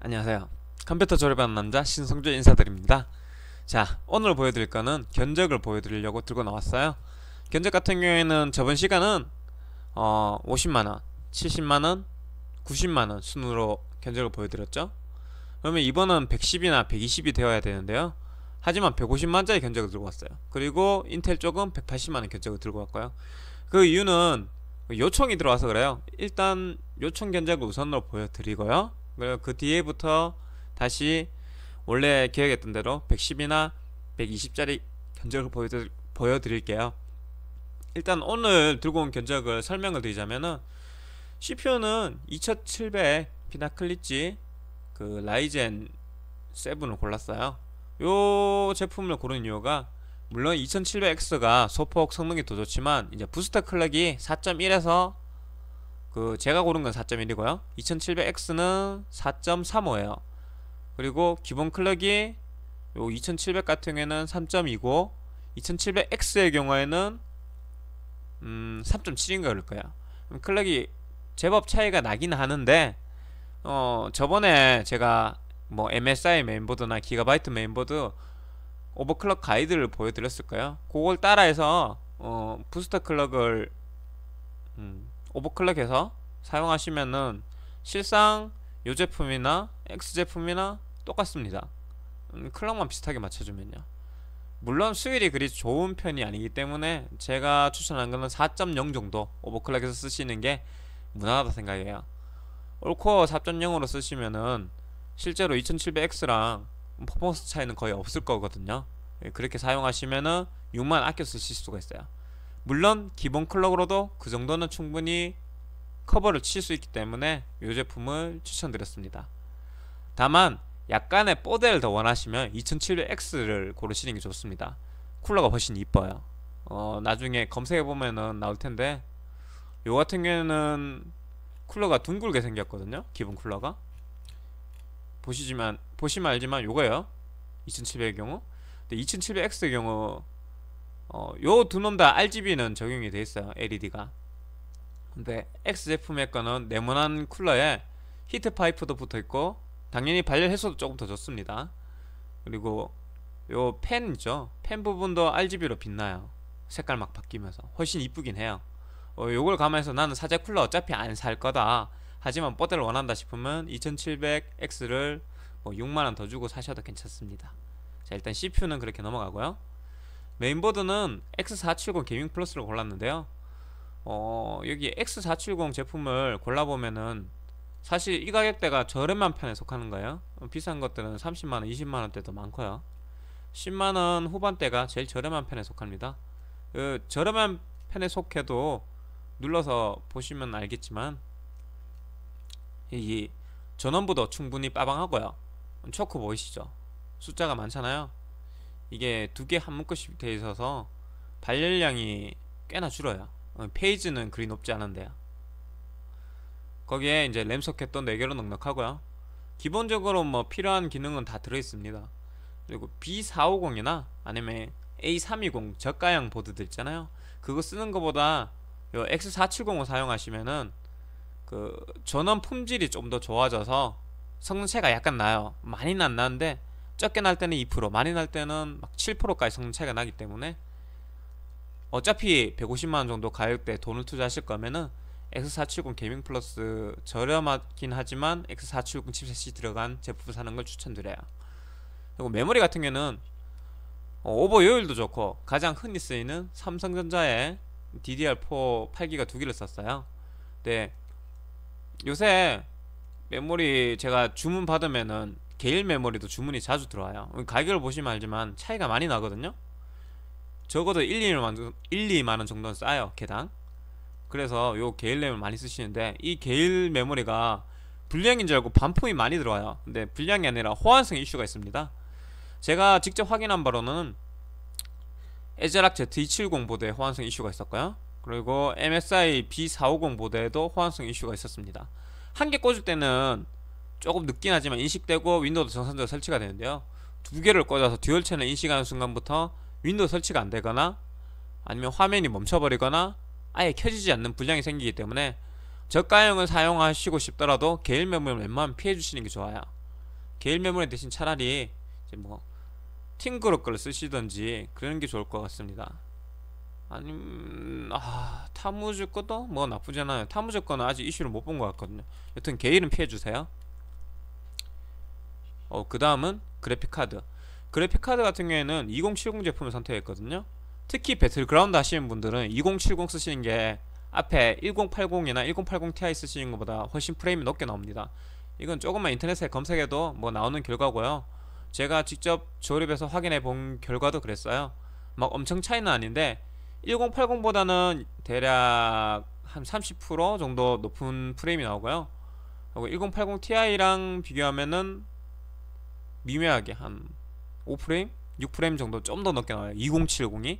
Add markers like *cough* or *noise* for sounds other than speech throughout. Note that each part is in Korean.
안녕하세요. 컴퓨터 조립하는 남자 신성주 인사드립니다. 자, 오늘 보여드릴 거는 견적을 보여드리려고 들고 나왔어요. 견적 같은 경우에는 저번 시간은 어, 50만원, 70만원, 90만원 순으로 견적을 보여드렸죠. 그러면 이번은 110이나 120이 되어야 되는데요. 하지만 150만짜리 견적을 들고 왔어요. 그리고 인텔 쪽은 180만원 견적을 들고 왔고요. 그 이유는 요청이 들어와서 그래요 일단 요청 견적을 우선으로 보여드리고요 그리고 그 뒤에부터 다시 원래 계획했던 대로 110이나 120짜리 견적을 보여드, 보여드릴게요 일단 오늘 들고 온 견적을 설명을 드리자면은 CPU는 2700 피나클리치 그 라이젠 7을 골랐어요 요 제품을 고른 이유가 물론 2700X가 소폭 성능이 더 좋지만 이제 부스터 클럭이 4.1에서 그 제가 고른 건 4.1이고요 2700X는 4.35에요 그리고 기본 클럭이 요 2700 같은 경우에는 3.2고 2700X의 경우에는 음 3.7인가 그럴 거야 클럭이 제법 차이가 나긴 하는데 어 저번에 제가 뭐 MSI 메인보드나 기가바이트 메인보드 오버클럭 가이드를 보여드렸을까요? 그걸 따라해서 어, 부스터 클럭을 음, 오버클럭해서 사용하시면은 실상 이 제품이나 X 제품이나 똑같습니다. 음, 클럭만 비슷하게 맞춰주면요. 물론 수윌이 그리 좋은 편이 아니기 때문에 제가 추천한 거는 4.0 정도 오버클럭해서 쓰시는 게 무난하다 생각해요. 올코어 4.0으로 쓰시면은 실제로 2700X랑 퍼포먼스 차이는 거의 없을 거거든요 예, 그렇게 사용하시면은 6만 아껴 쓰실 수가 있어요 물론 기본 클럭으로도 그 정도는 충분히 커버를 칠 수 있기 때문에 이 제품을 추천드렸습니다 다만 약간의 뽀대를 더 원하시면 2700X를 고르시는 게 좋습니다 쿨러가 훨씬 이뻐요 어, 나중에 검색해보면 나올텐데 요 같은 경우에는 쿨러가 둥글게 생겼거든요 기본 쿨러가 보시지만 보시면 알지만 요거예요 2700의 경우 근데 2700X의 경우 어, 요두놈 다 RGB는 적용이 돼 있어요 LED가 근데 X 제품의 거는 네모난 쿨러에 히트 파이프도 붙어있고 당연히 발열 해소도 조금 더 좋습니다 그리고 요 펜 있죠 펜 부분도 RGB로 빛나요 색깔 막 바뀌면서 훨씬 이쁘긴 해요 어, 요걸 감안해서 나는 사제 쿨러 어차피 안 살 거다 하지만 버대를 원한다 싶으면 2700X를 뭐 6만원 더 주고 사셔도 괜찮습니다 자 일단 CPU는 그렇게 넘어가고요 메인보드는 X470 게이밍 플러스를 골랐는데요 어, 여기 X470 제품을 골라보면은 사실 이 가격대가 저렴한 편에 속하는 거예요 어, 비싼 것들은 30만원 20만원대도 많고요 10만원 후반대가 제일 저렴한 편에 속합니다 그 저렴한 편에 속해도 눌러서 보시면 알겠지만 이 전원부도 충분히 빠방하고요 초코 보이시죠 숫자가 많잖아요 이게 두 개 한 묶음씩 되어 있어서 발열량이 꽤나 줄어요 어, 페이지는 그리 높지 않은데요 거기에 이제 램 소켓도 4개로 넉넉하고요 기본적으로 뭐 필요한 기능은 다 들어있습니다 그리고 B450이나 아니면 A320 저가형 보드들 있잖아요 그거 쓰는 것보다 요 X470을 사용하시면은 그 전원 품질이 좀 더 좋아져서 성능체가 약간 나요 많이는 안 나는데 적게 날 때는 2% 많이 날 때는 막 7%까지 성능체가 나기 때문에 어차피 150만원 정도 가격대 돈을 투자하실 거면은 X470 게이밍 플러스 저렴하긴 하지만 X470 칩셋이 들어간 제품 사는 걸 추천드려요 그리고 메모리 같은 경우는 어, 오버 요율도 좋고 가장 흔히 쓰이는 삼성전자의 DDR4 8기가 두 개를 썼어요 근데 요새 메모리 제가 주문 받으면은 개일 메모리도 주문이 자주 들어와요 가격을 보시면 알지만 차이가 많이 나거든요 적어도 1, 2만원, 1, 2만원 정도는 싸요 개당 그래서 요 개일 램을 많이 쓰시는데 이 개일 메모리가 불량인 줄 알고 반품이 많이 들어와요 근데 불량이 아니라 호환성 이슈가 있습니다 제가 직접 확인한 바로는 에제락 Z270 보드에 호환성 이슈가 있었고요 그리고 MSI B450 보드에도 호환성 이슈가 있었습니다 한 개 꽂을 때는 조금 늦긴 하지만 인식되고 윈도우도 정상적으로 설치가 되는데요 두 개를 꽂아서 듀얼 채널 인식하는 순간부터 윈도우 설치가 안 되거나 아니면 화면이 멈춰버리거나 아예 켜지지 않는 불량이 생기기 때문에 저가형을 사용하시고 싶더라도 개일 매물을 웬만하면 피해주시는 게 좋아요 개일 매물에 대신 차라리 뭐 팀그룹 걸 쓰시던지 그런 게 좋을 것 같습니다 아니아 음, 타무즈 것도 뭐나쁘잖아요 타무즈 거는 아직 이슈를 못 본 것 같거든요 여튼 개일은 피해주세요 어 그 다음은 그래픽카드 그래픽카드 같은 경우에는 2070 제품을 선택했거든요 특히 배틀그라운드 하시는 분들은 2070 쓰시는 게 앞에 1080이나 1080 Ti 쓰시는 것보다 훨씬 프레임이 높게 나옵니다 이건 조금만 인터넷에 검색해도 뭐 나오는 결과고요 제가 직접 조립해서 확인해 본 결과도 그랬어요 막 엄청 차이는 아닌데 1080보다는 대략 한 30% 정도 높은 프레임이 나오고요. 그리고 1080 Ti랑 비교하면은 미묘하게 한 5프레임, 6프레임 정도 좀 더 높게 나와요. 2070이.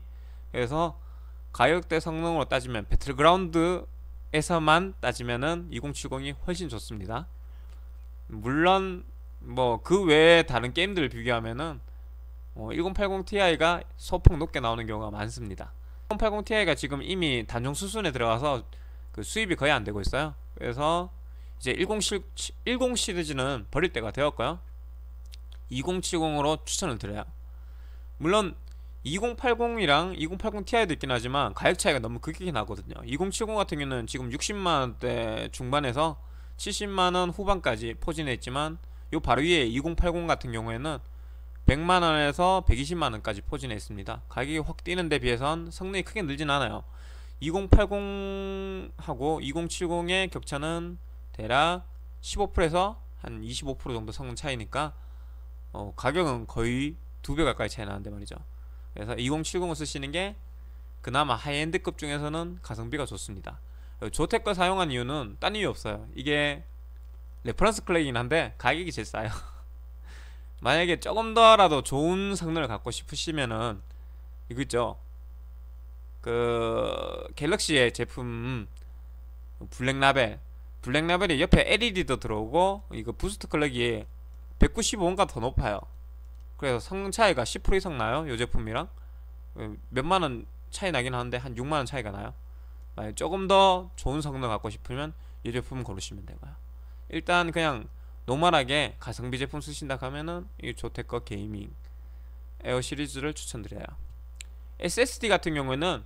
그래서 가격대 성능으로 따지면 배틀그라운드에서만 따지면은 2070이 훨씬 좋습니다. 물론 뭐 그 외에 다른 게임들을 비교하면은 어, 1080 Ti가 소폭 높게 나오는 경우가 많습니다. 1080ti가 지금 이미 단종 수순에 들어가서 그 수입이 거의 안 되고 있어요 그래서 이제 10, 10 시리즈는 버릴 때가 되었고요 2070으로 추천을 드려요 물론 2080이랑 2080ti도 있긴 하지만 가격 차이가 너무 극히 나거든요 2070 같은 경우는 지금 60만원대 중반에서 70만원 후반까지 포진했지만요 바로 위에 2080 같은 경우에는 100만원에서 120만원까지 포진해 있습니다. 가격이 확 뛰는 데 비해선 성능이 크게 늘진 않아요. 2080하고 2070의 격차는 대략 15%에서 한 25% 정도 성능 차이니까 어, 가격은 거의 두 배 가까이 차이 나는데 말이죠. 그래서 2070을 쓰시는 게 그나마 하이엔드급 중에서는 가성비가 좋습니다. 조텍과 사용한 이유는 딴 이유 없어요. 이게 레퍼런스 클레이긴 한데 가격이 제일 싸요. *laughs* 만약에 조금 더라도 좋은 성능을 갖고 싶으시면은 이거 있죠 그 갤럭시의 제품 블랙라벨 블랙라벨이 옆에 LED도 들어오고 이거 부스트 클럭이 195원가 더 높아요 그래서 성능 차이가 10% 이상 나요 요 제품이랑 몇만원 차이 나긴 하는데 한 6만원 차이가 나요 만약 조금 더 좋은 성능 을 갖고 싶으면 이 제품 고르시면 되고요 일단 그냥 노멀하게 가성비 제품 쓰신다 하면은 이 조텍거 게이밍 에어 시리즈를 추천드려요. SSD 같은 경우에는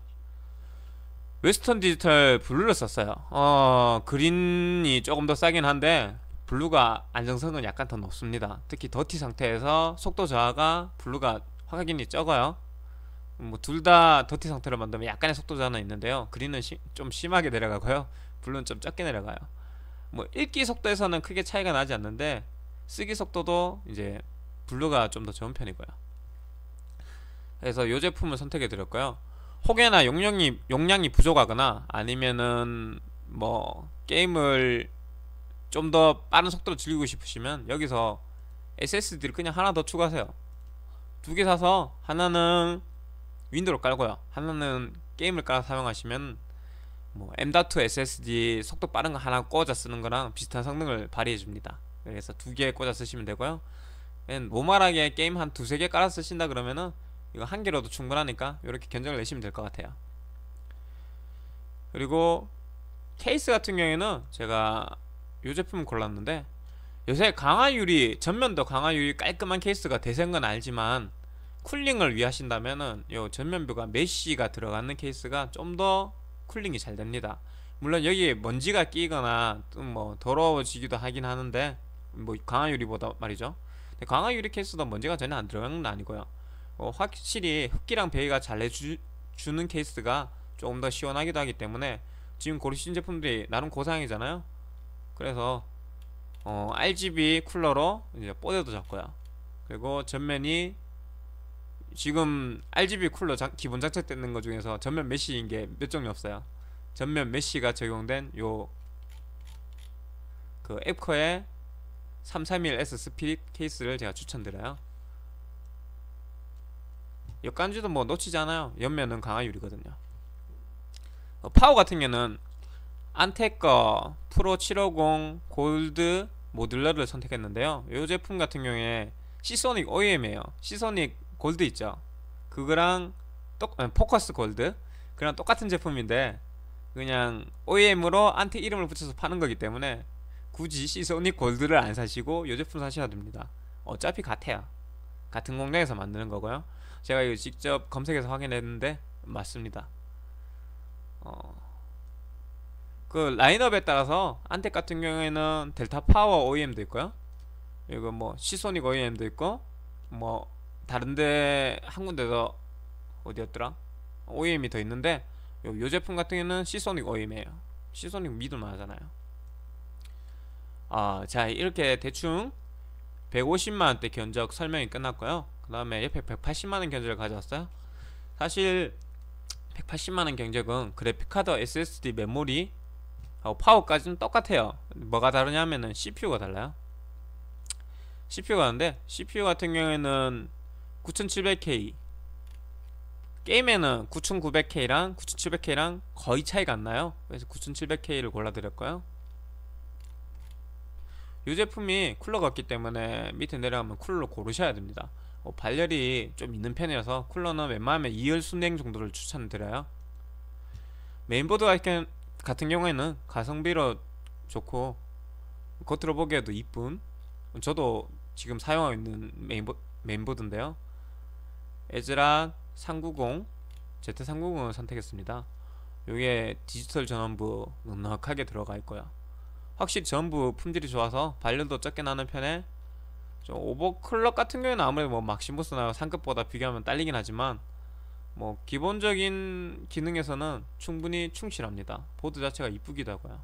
웨스턴 디지털 블루를 썼어요. 어, 그린이 조금 더 싸긴 한데 블루가 안정성은 약간 더 높습니다. 특히 더티 상태에서 속도 저하가 블루가 확인이 적어요. 뭐 둘 다 더티 상태로 만들면 약간의 속도 저하는 있는데요. 그린은 시, 좀 심하게 내려가고요. 블루는 좀 적게 내려가요. 뭐 읽기 속도에서는 크게 차이가 나지 않는데 쓰기 속도도 이제 블루가 좀 더 좋은 편이고요 그래서 이 제품을 선택해 드렸고요 혹여나 용량이, 용량이 부족하거나 아니면은 뭐 게임을 좀 더 빠른 속도로 즐기고 싶으시면 여기서 SSD를 그냥 하나 더 추가하세요 두 개 사서 하나는 윈도우를 깔고요 하나는 게임을 깔아 사용하시면 뭐 M.2 SSD 속도 빠른 거 하나 꽂아 쓰는 거랑 비슷한 성능을 발휘해 줍니다. 그래서 두 개 꽂아 쓰시면 되고요. 모말하게 게임 한 두세 개 깔아 쓰신다 그러면은 이거 한 개로도 충분하니까 이렇게 견적을 내시면 될 것 같아요. 그리고 케이스 같은 경우에는 제가 이 제품을 골랐는데 요새 강화유리 전면도 강화유리 깔끔한 케이스가 대세인 건 알지만 쿨링을 위하신다면은 요전면뷰가 메쉬가 들어가는 케이스가 좀더 쿨링이 잘 됩니다 물론 여기에 먼지가 끼거나 뭐 더러워지기도 하긴 하는데 뭐 강화유리보다 말이죠 강화유리 케이스도 먼지가 전혀 안 들어가는 건 아니고요 어, 확실히 흡기랑 배기가 잘해주는 케이스가 조금 더 시원하기도 하기 때문에 지금 고르신 제품들이 나름 고사양이잖아요 그래서 어, RGB 쿨러로 이제 뽀대도 잡고요 그리고 전면이 지금 RGB 쿨러 자, 기본 장착되는 것 중에서 전면 메쉬인 게 몇 종류 없어요. 전면 메쉬가 적용된 요그 앱커의 331S 스피릿 케이스를 제가 추천드려요. 이간지도뭐 놓치지 않아요. 옆면은 강화유리거든요. 어, 파워 같은 경우는 안테거 프로 750 골드 모듈러를 선택했는데요. 이 제품 같은 경우에 시소닉 OEM이에요. 시소닉 골드 있죠 그거랑 똑, 포커스 골드 그냥 똑같은 제품인데 그냥 OEM으로 안티 이름을 붙여서 파는 거기 때문에 굳이 시소닉 골드를 안 사시고 요 제품 사셔야 됩니다 어차피 같아요 같은 공장에서 만드는 거고요 제가 이거 직접 검색해서 확인했는데 맞습니다 어... 그 라인업에 따라서 안텍 같은 경우에는 델타 파워 OEM도 있고요 그리고 뭐 시소닉 OEM도 있고 뭐 다른데 한 군데 서 어디였더라? OEM이 더 있는데 요, 요 제품 같은 경우는 시소닉 OEM이에요 시소닉 믿을만 하잖아요 아, 자 이렇게 대충 150만원대 견적 설명이 끝났고요 그 다음에 옆에 180만원 견적을 가져왔어요 사실 180만원 견적은 그래픽카드 SSD 메모리 파워까지는 똑같아요 뭐가 다르냐면은 CPU가 달라요 CPU가 다른데 CPU 같은 경우에는 9700K 게임에는 9900K랑 9700K랑 거의 차이가 안 나요 그래서 9700K를 골라드렸고요 이 제품이 쿨러가 없기 때문에 밑에 내려가면 쿨러로 고르셔야 됩니다 어, 발열이 좀 있는 편이어서 쿨러는 웬만하면 2열 순행 정도를 추천드려요 메인보드 같은 경우에는 가성비로 좋고 겉으로 보기에도 이쁨 저도 지금 사용하고 있는 메인보, 메인보드인데요 에즈라 390 Z390을 선택했습니다 요게 디지털 전원부 넉넉하게 들어갈 거야 확실히 전부 품질이 좋아서 발열도 적게 나는 편에 좀 오버클럭 같은 경우에는 아무래도 뭐 막심보스나 상급보다 비교하면 딸리긴 하지만 뭐 기본적인 기능에서는 충분히 충실합니다 보드 자체가 이쁘기도 하고요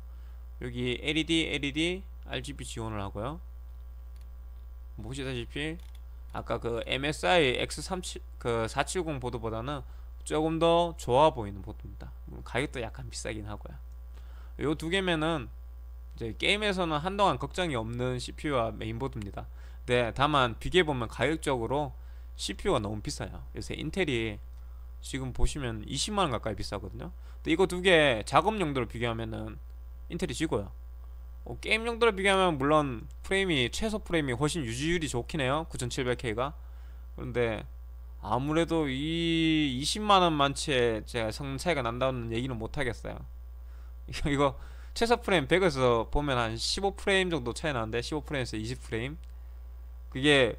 여기 LED, LED, RGB 지원을 하고요 보시다시피 아까 그 MSI X37 그 470 보드보다는 조금 더 좋아 보이는 보드입니다. 뭐 가격도 약간 비싸긴 하고요. 요 두 개면은 이제 게임에서는 한동안 걱정이 없는 CPU와 메인보드입니다. 네, 다만 비교해 보면 가격적으로 CPU가 너무 비싸요. 요새 인텔이 지금 보시면 20만 원 가까이 비싸거든요. 근데 이거 두 개 작업 용도로 비교하면은 인텔이 지고요. 어, 게임 용도로 비교하면 물론 프레임이 최소 프레임이 훨씬 유지율이 좋긴 해요 9700K가 그런데 아무래도 이 20만원 만치에 제가 성 차이가 난다는 얘기는 못하겠어요 *laughs* 이거 최소 프레임 100에서 보면 한 15프레임 정도 차이 나는데 15프레임에서 20프레임 그게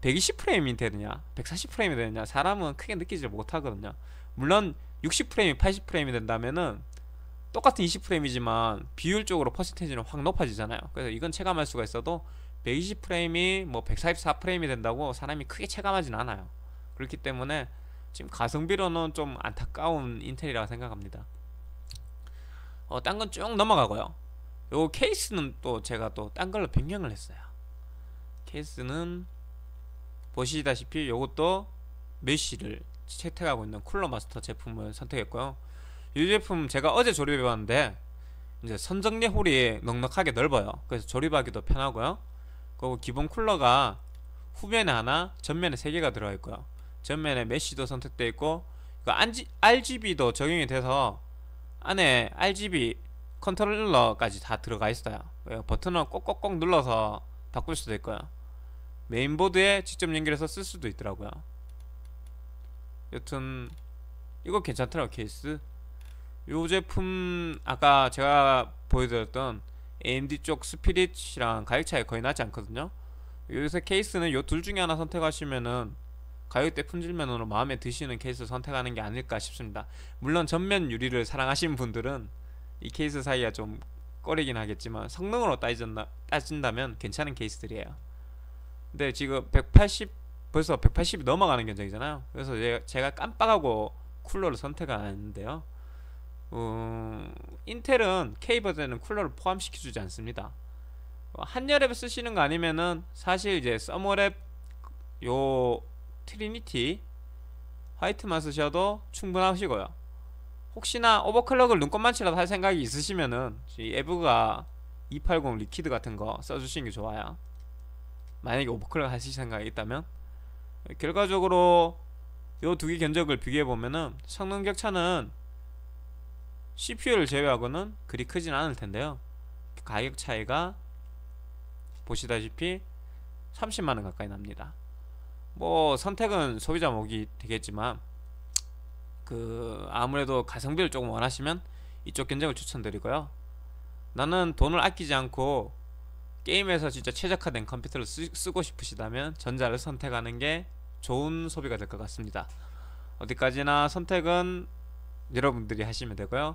120프레임이 되느냐 140프레임이 되느냐 사람은 크게 느끼지 못하거든요 물론 60프레임이 80프레임이 된다면은 똑같은 20프레임이지만 비율적으로 퍼센테이지는 확 높아지잖아요 그래서 이건 체감할 수가 있어도 120프레임이 뭐 144프레임이 된다고 사람이 크게 체감하진 않아요 그렇기 때문에 지금 가성비로는 좀 안타까운 인텔이라고 생각합니다 어, 딴 건 쭉 넘어가고요 요 케이스는 또 제가 또 딴 걸로 변경을 했어요 케이스는 보시다시피 요것도 메쉬를 채택하고 있는 쿨러 마스터 제품을 선택했고요 이 제품 제가 어제 조립해봤는데 이제 선정리 홀이 넉넉하게 넓어요 그래서 조립하기도 편하고요 그리고 기본 쿨러가 후면에 하나 전면에 세 개가 들어가 있고요 전면에 메쉬도 선택되어 있고 RGB도 그 적용이 돼서 안에 RGB 컨트롤러까지 다 들어가 있어요 그 버튼을 꼭꼭꼭 눌러서 바꿀 수도 있고요 메인보드에 직접 연결해서 쓸 수도 있더라고요 여튼 이거 괜찮더라고 케이스 요 제품 아까 제가 보여드렸던 AMD 쪽 스피릿이랑 가격 차이 거의 나지 않거든요 요새 케이스는 요 둘 중에 하나 선택하시면은 가격대 품질면으로 마음에 드시는 케이스 선택하는 게 아닐까 싶습니다 물론 전면 유리를 사랑하시는 분들은 이 케이스 사이가 좀 꺼리긴 하겠지만 성능으로 따진다, 따진다면 괜찮은 케이스들이에요 근데 지금 180 벌써 180이 넘어가는 견적이잖아요 그래서 제가 깜빡하고 쿨러를 선택하는데요 어, 인텔은 K버전에는 쿨러를 포함시켜주지 않습니다 어, 한여랩 쓰시는 거 아니면은 사실 이제 서머랩 요 트리니티 화이트만 쓰셔도 충분하시고요 혹시나 오버클럭을 눈꽃만치라도 할 생각이 있으시면은 이 에브가 280 리퀴드 같은 거 써주시는 게 좋아요 만약에 오버클럭 하실 생각이 있다면 결과적으로 요 두 개 견적을 비교해보면은 성능 격차는 CPU를 제외하고는 그리 크진 않을 텐데요 가격 차이가 보시다시피 30만원 가까이 납니다 뭐 선택은 소비자 목이 되겠지만 그 아무래도 가성비를 조금 원하시면 이쪽 견적을 추천드리고요 나는 돈을 아끼지 않고 게임에서 진짜 최적화된 컴퓨터를 쓰, 고 싶으시다면 전자를 선택하는 게 좋은 소비가 될 것 같습니다 어디까지나 선택은 여러분들이 하시면 되고요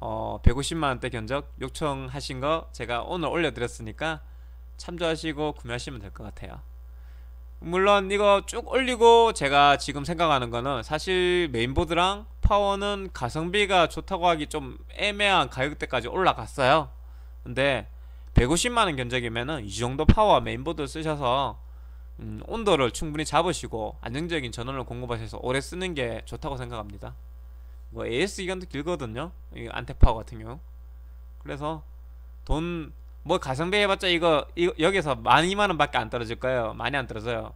어, 150만원대 견적 요청하신 거 제가 오늘 올려드렸으니까 참조하시고 구매하시면 될 것 같아요 물론 이거 쭉 올리고 제가 지금 생각하는 거는 사실 메인보드랑 파워는 가성비가 좋다고 하기 좀 애매한 가격대까지 올라갔어요 근데 150만원 견적이면은 이 정도 파워 메인보드 쓰셔서 음, 온도를 충분히 잡으시고 안정적인 전원을 공급하셔서 오래 쓰는 게 좋다고 생각합니다 뭐 AS 기간도 길거든요. 안테파 같은 경우. 그래서 돈 뭐 가성비 해봤자 이거, 이거 여기서 만2만 원밖에 안 떨어질 거예요. 많이 안 떨어져요.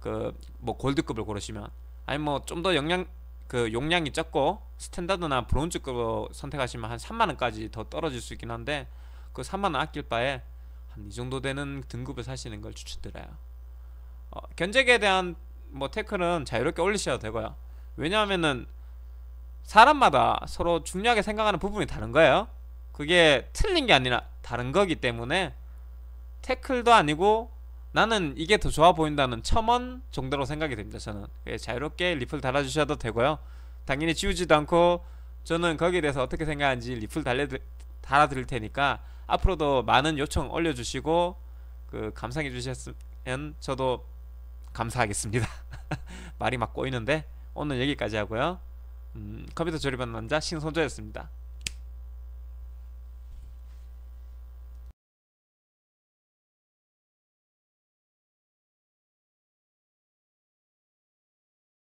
그 뭐 골드급을 고르시면 아니 뭐 좀 더 용량 그 용량이 적고 스탠다드나 브론즈급으로 선택하시면 한 3만 원까지 더 떨어질 수 있긴 한데 그 3만 원 아낄 바에 한 이 정도 되는 등급을 사시는 걸 추천드려요. 어, 견적에 대한 뭐 태클은 자유롭게 올리셔도 되고요. 왜냐하면은 사람마다 서로 중요하게 생각하는 부분이 다른 거예요. 그게 틀린 게 아니라 다른 거기 때문에 태클도 아니고 나는 이게 더 좋아 보인다는 첨언 정도로 생각이 됩니다. 저는 예, 자유롭게 리플 달아주셔도 되고요. 당연히 지우지도 않고 저는 거기에 대해서 어떻게 생각하는지 리플 달려드, 아드릴 테니까 앞으로도 많은 요청 올려주시고 그 감상해 주셨으면 저도 감사하겠습니다. *laughs* 말이 막 꼬이는데 오늘 여기까지 하고요. 음, 컴퓨터 조립하는 남자 신선조였습니다